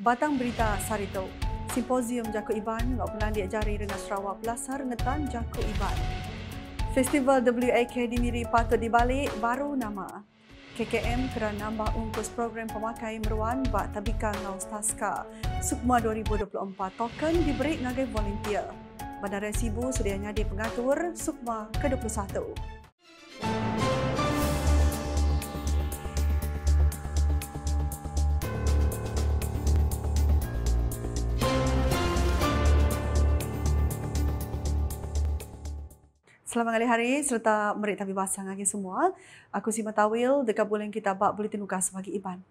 Batang Berita Sarito. Simposium Jako Iban ngau pernah diajari dengan Sarawak Belasar Ngetan Jako Iban. Festival WAK di Miri patut dibalik baru nama. KKM kerana nambah ungkus program pemakai meruan bak tabika ngau staska. Sukma 2024 token diberi ngagai volunteer. Bandar Sibu sedianya di pengatur Sukma ke-21. Selamat pagi hari serta merik tapi basang lagi semua. Aku Sima Tawil dekat bulan kita bab bulletin ugas bagi Iban.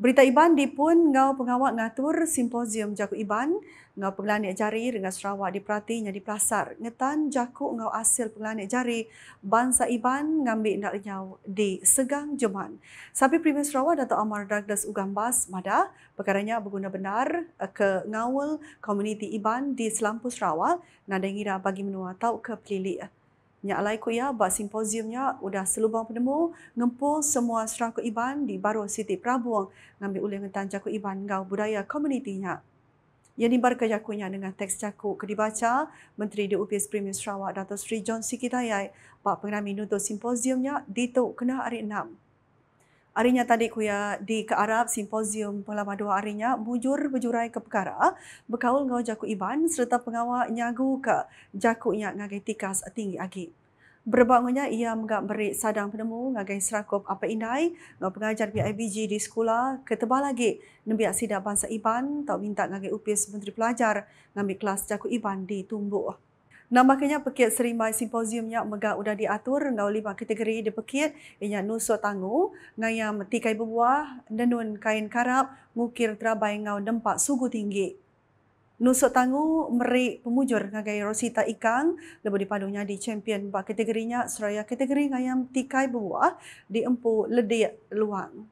Berita Iban di pun ngau pengawak ngatur simposium jaku Iban, ngau pengelanik jari dengan Sarawak di Perhati yang di Pelasar. Ngetan jaku ngau asil pengelanik jari bangsa Iban ngambil nak nyau di Segang Jeman. Sampai Premier Sarawak Dato' Amar Douglas Ugambas Mada, perkaranya berguna benar ke ngawal komuniti Iban di Selampu Sarawak. Nada ingin bagi menua tau ke pelilik. Ya Allah ikut ya, buat simposiumnya, sudah selubang penemu, ngempul semua serangkut Iban di Baru Siti Prabuang, ngambil ulang tentang jaku Iban, ngau budaya komunitinya. Yang dibarkan jakunya dengan teks jaku ke dibaca, Menteri di UPS Premier Sarawak, Dato' Sri John Sikitayai, Pak Pengenami nutup simposiumnya, Dito' kena hari 6. Arinya tadi ku ya di ke Arab Simposium Pola Madu Arinya bujur bujurai ke perkara bekaul ngau jaku Iban serta pengawal nyagu ke jaku nya ngagai tikas tinggi agi. Berbangunnya ia menggap beri sadang penemu ngagai serakup apa indai ngau pengajar PIBG di sekolah ketebal lagi nembiak sida bangsa Iban tau minta ngagai upis menteri pelajar ngambil kelas jaku Iban di tumbuh. Nambahkannya Pekit Serimbai Simposium yang megah sudah diatur dengan lima kategori di Pekit yang nusuk tangu, ngayam tikai berbuah, nenun kain karap, mukir terabai ngau dempak sugu tinggi. Nusuk tangguh meri pemujur ngagai Rosita Ikang lebih dipandunya di champion bak kategorinya seraya kategori ngayam tikai berbuah di empu ledik luang.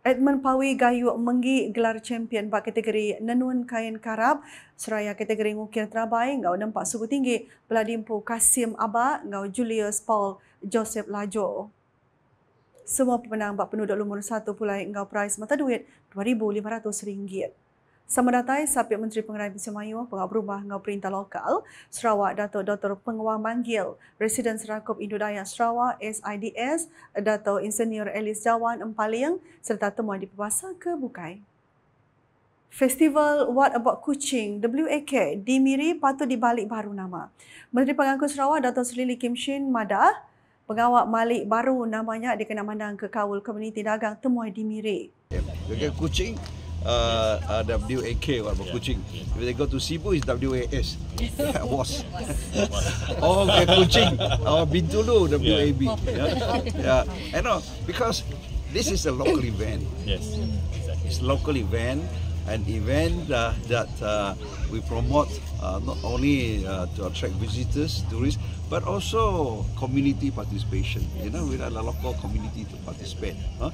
Edmund Pawi Gayu menggi gelar champion bak kategori Nenun Kain Karab seraya kategori ngukir terabai, ngau nampak suku tinggi Peladimpu Kasim Aba ngau Julius Paul Joseph Lajo. Semua pemenang bak penduduk lumur satu pulai ngau prize mata duit RM2,500. Sama datai Sabit Menteri Pengerai Bisa Mayu, Pengawal Rumah dengan Perintah Lokal, Sarawak datuk Dr. Penguang Manggil, Residen Serakup Indodaya Sarawak, SIDS, datuk Insinyur Elis Jawan Empaling, serta temuan di Pemasa ke Bukai. Festival What About Kucing WAK di Miri patut dibalik baru nama. Menteri Pengangkut Sarawak datuk Sri Lee Kim Shin Madah, pengawal Malik baru namanya dikenal mandang ke Kawul Komuniti Dagang Temuai di Miri. Kuching, kucing. uh, uh, WAK about Kuching. Yeah. If they go to Cebu, it's WAS. Oh, oh, yeah, was. or okay, Kuching or Bintulu, WAB. Yeah. yeah. I know, uh, because this is a local event. Yes, exactly. It's local event, an event uh, that uh, we promote uh, not only uh, to attract visitors, tourists, but also community participation. You know, we allow local community to participate. Huh?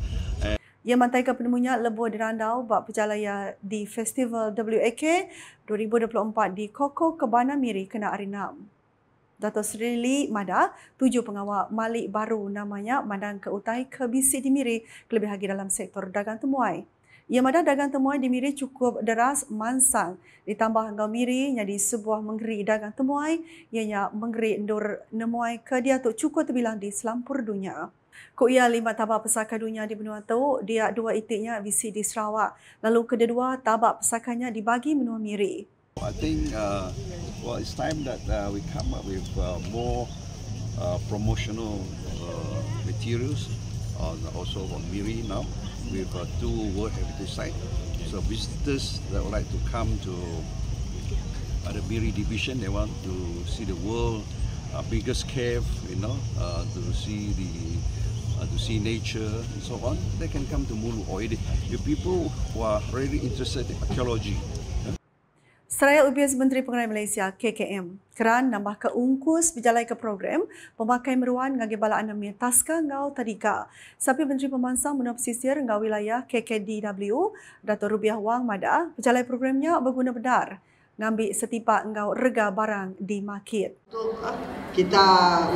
Ia mantaikan penemunya lebur dirandau buat perjalanan di Festival WAK 2024 di Koko Kebana Miri kena arena. Dato' Sri Lee Mada, tujuh pengawal Malik baru namanya mandang ke utai ke BC di Miri lebih lagi dalam sektor dagang temuai. Ia mada dagang temuai di Miri cukup deras mansang. Ditambah dengan Miri, jadi sebuah menggeri dagang temuai, ianya menggeri endur nemuai ke dia tu cukup terbilang di selampur dunia. Kuia lima tabak pesakan dunia di benua Teuk, dia dua itiknya visi di Sarawak. Lalu kedua tabak pesakannya dibagi menua Miri. I think uh, well it's time that uh, we come up with uh, more uh, promotional uh, materials on also on Miri now with uh, two World Heritage Site. So visitors that would like to come to uh, the Miri division, they want to see the world uh, biggest cave, you know, uh, to see the uh, to see nature and so on, they can come to Mulu or it, the people who are really interested in archaeology. Seraya UBS Menteri Pengenai Malaysia KKM keran nambah keungkus ungkus berjalan ke program pemakai meruan ngagi bala anda mintaska ngau tadika. Sapi Menteri Pemansang Menua Pesisir ngau wilayah KKDW Dato' Rubiah Wang Mada berjalan programnya berguna benar ngambil setipa engkau rega barang di market. Ah, kita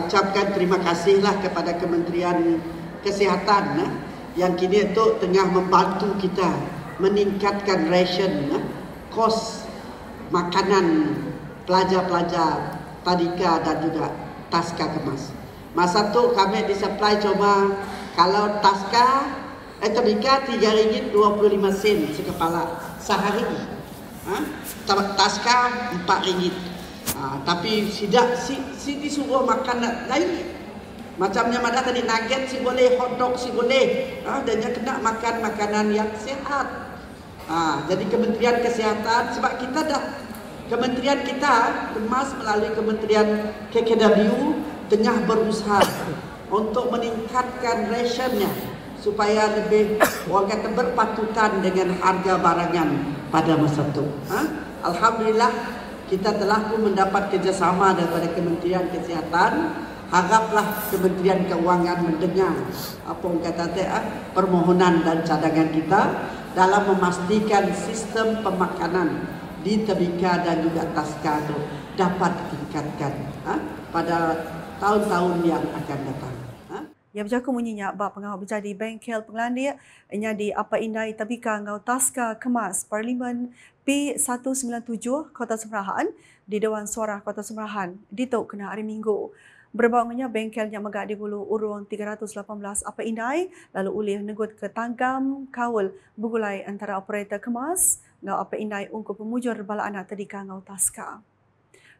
ucapkan terima kasihlah kepada Kementerian Kesihatan ah, yang kini itu tengah membantu kita meningkatkan ration ah, kos makanan pelajar-pelajar tadika dan juga taska kemas. Masa tu kami di supply cuma kalau taska eh tadika 3 ringgit 25 sen sekepala sehari. Ha? Taska RM4. Ha, tapi tidak si, si disuruh makan nak lain. Macamnya mana tadi nugget si boleh, hot dog si boleh. Ha, dan dia kena makan makanan yang sehat. Ha, jadi Kementerian Kesihatan sebab kita dah Kementerian kita lemas melalui Kementerian KKW tengah berusaha untuk meningkatkan rasionnya supaya lebih orang kata berpatutan dengan harga barangan pada masa itu. Ha? Alhamdulillah kita telah pun mendapat kerjasama daripada Kementerian Kesihatan. Haraplah Kementerian Keuangan mendengar apa yang kata ta ha? permohonan dan cadangan kita dalam memastikan sistem pemakanan di Tebika dan juga Taska dapat ditingkatkan ha? pada tahun-tahun yang akan datang. Ya berjaga munyi nyak ba pengau di bengkel pengelandi nya di apa indai tapi ka ngau taska kemas parlimen P197 Kota Semerahan di Dewan Suara Kota Semerahan di tok kena hari Minggu. Berbau bengkel nya megak di bulu urung 318 apa indai lalu ulih negut ke tanggam kawul begulai antara operator kemas ngau apa indai ungku pemujur bala anak tadi ka ngau taska.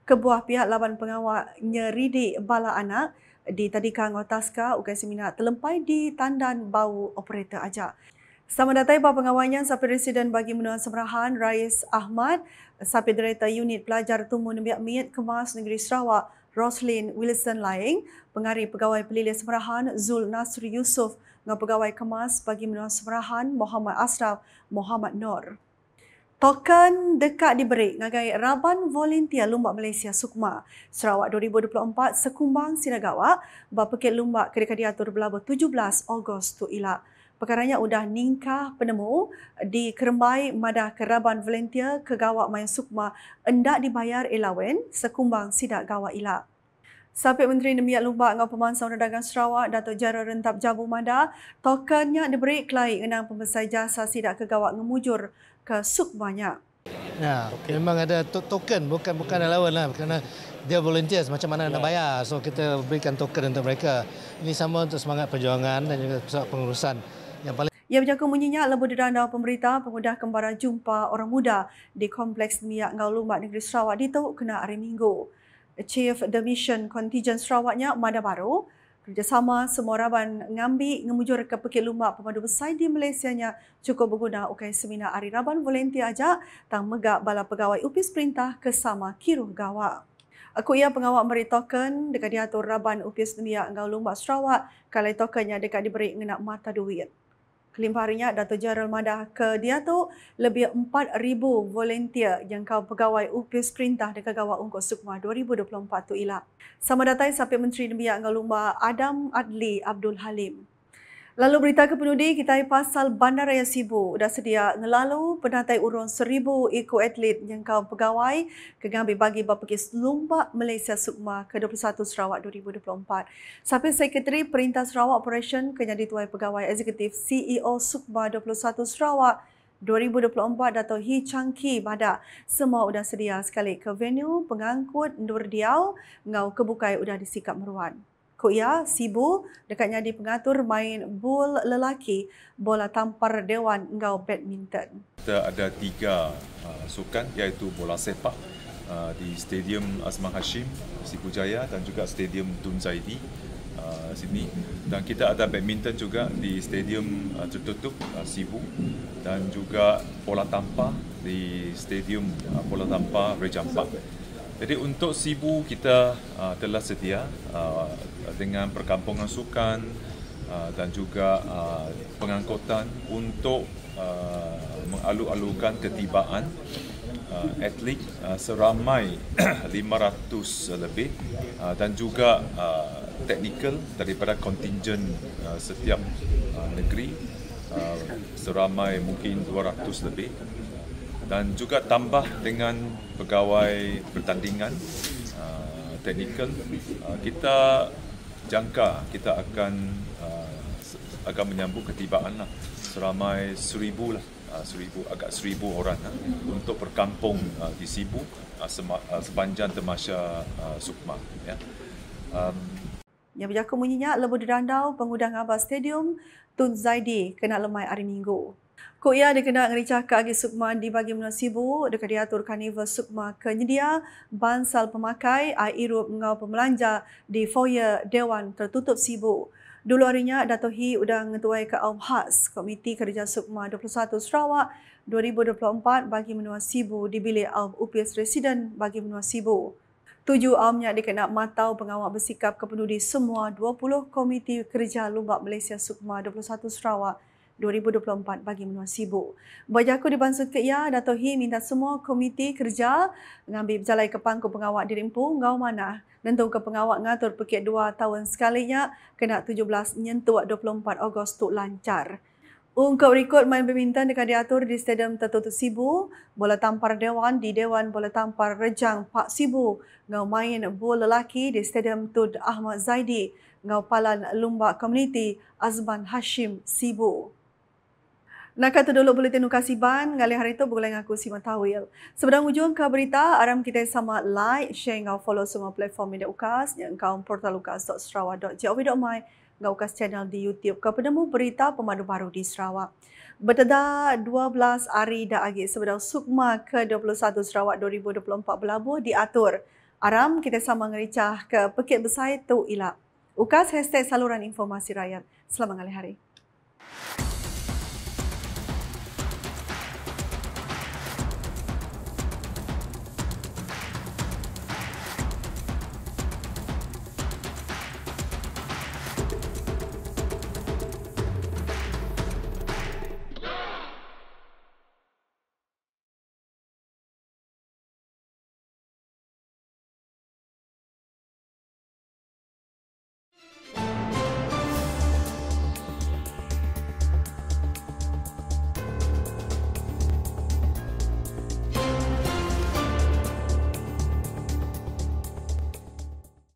Kebuah pihak laban pengawak nyeridi bala anak di tadikan Otaska ukai seminar terlempai di tandan bau operator ajak. Sama datai bapa pengawalnya sampai residen bagi menuan semerahan Rais Ahmad sampai direktur unit pelajar tumbuh nembiak miat kemas negeri Sarawak Roslyn Wilson Laing, pengari pegawai pelilih semerahan Zul Nasri Yusof dengan pegawai kemas bagi menuan semerahan Muhammad Asraf Muhammad Nor. Tokan dekat diberi, ngagai Raban Volunteer lumba Malaysia Sukma Sarawak 2024 Sekumbang Sinagawa berpekit lumba ketika diatur berlabuh 17 Ogos tu ilak. Perkaranya udah ningkah penemu di Kerembai Mada Keraban Volunteer Kegawak Maya Sukma endak dibayar elawen sekumbang sidak gawa ilak. Sampai Menteri Nemiat Lubak dengan Pemansau Perdagangan Sarawak, Dato' Jarod Rentap Jabu Manda, tokennya diberi kelai dengan pembesar jasa sidak kegawat ngemujur ke suk banyak. Ya, okay. memang ada token bukan bukan lawan lah kerana dia volunteer macam mana nak ya. bayar. So kita berikan token untuk mereka. Ini sama untuk semangat perjuangan dan juga pusat pengurusan yang paling Ia berjaga munyinya lebih dirandau pemerintah pemuda kembara jumpa orang muda di Kompleks Miak Ngau Lumak Negeri Sarawak di Teuk Kena hari Minggu. Chief Division Mission Contingent Sarawaknya Mada Baru kerjasama semua raban ngambil ngemujur ke Pekit Lumak Pemandu Besar di Malaysia nya cukup berguna ukai seminar hari raban volunteer aja tang megak bala pegawai upis perintah kesama kiruh gawa aku ia pengawak meri token dekat diatur raban upis demia ngau Lumak Sarawak kalai tokennya dekat diberi ngena mata duit Klim Parinya Dato' Jarul Madah ke dia tu lebih 4,000 volunteer yang kau pegawai upis perintah di Kegawa Ungkut Sukma 2024 tu ilah. Sama datang sampai Menteri Nebiak Ngalumba Adam Adli Abdul Halim. Lalu berita ke penudi, kita pasal Bandaraya Sibu. dah sedia ngelalu, penatai urun seribu iku atlet yang kaum pegawai kegambil bagi berpikir lumba Malaysia Sukma ke-21 Sarawak 2024. Sampai Sekretari Perintah Sarawak Operation Kenyadi Tuai Pegawai Eksekutif CEO Sukma 21 Sarawak 2024 Dato Hi Chang Ki Bada semua sudah sedia sekali ke venue pengangkut Nur Diau ngau kebukai sudah disikap meruan. Koya Sibu dekatnya di pengatur main bol lelaki bola tampar dewan engau badminton. Kita ada tiga uh, sukan iaitu bola sepak uh, di Stadium Azman Hashim Sibu Jaya dan juga Stadium Tun Zaidi uh, sini dan kita ada badminton juga di Stadium uh, tertutup uh, Sibu dan juga bola tampar di Stadium uh, Bola Tampar Raja Ampat. Jadi untuk Sibu kita uh, telah setia uh, dengan perkampungan sukan uh, dan juga uh, pengangkutan untuk uh, mengalu-alukan ketibaan uh, atlet uh, seramai 500 lebih uh, dan juga uh, teknikal daripada kontingen uh, setiap uh, negeri uh, seramai mungkin 200 lebih dan juga tambah dengan pegawai pertandingan uh, teknikal uh, kita jangka kita akan uh, akan menyambut ketibaan lah seramai seribu lah uh, seribu agak seribu orang lah, untuk berkampung uh, di Sibu uh, sema, uh, sepanjang temasya uh, Sukma ya. Um, yang berjaga munyinya lebih dirandau pengundang Abah Stadium Tun Zaidi kena lemai hari Minggu. Kok ya dikenal ngeri cakap agi sukma di bagi menasibu dekat diatur karnival sukma kenyedia bansal pemakai ai irup ngau pembelanja di foyer dewan tertutup sibuk. Dulu harinya Datuhi udah ngetuai ke Aum Has Komiti Kerja Sukma 21 Sarawak 2024 bagi menua sibuk. di bilik Aum UPS Residen bagi menua sibu. Tuju Aumnya dikenal matau pengawal bersikap kepenuh semua 20 Komiti Kerja Lumbak Malaysia Sukma 21 Sarawak 2024. 2024 bagi menua sibuk. Bajaku di Bansu Ketia, ya, Dato' Hi minta semua komiti kerja mengambil berjalan ke pangku pengawak di Rimpung, Ngau Mana. Nentu ke pengawak ngatur pekit dua tahun sekalinya, kena 17 nyentuk 24 Ogos tu lancar. Ungkau rekod main badminton dekat diatur di Stadium Tertutup Sibu, bola tampar Dewan di Dewan Bola Tampar Rejang Pak Sibu, ngau main bola lelaki di Stadium Tud Ahmad Zaidi, ngau palan lumba komuniti Azban Hashim Sibu. Nak kata dulu boleh tenuk kasih ban, ngalih hari itu boleh ngaku si matawil. Sebenarnya ujung ke berita, aram kita sama like, share, ngau follow semua platform media ukas, yang kau portal ukas.sarawak.jawi.my, ngau ukas channel di YouTube. Kau penemu berita pemandu baru di Sarawak. Berdeda 12 hari dah agak sebenarnya sukma ke 21 Sarawak 2024 berlabuh diatur. Aram kita sama ngericah ke Pekit Besai Tu Ilak. Ukas hashtag saluran informasi rakyat. Selamat ngalih hari.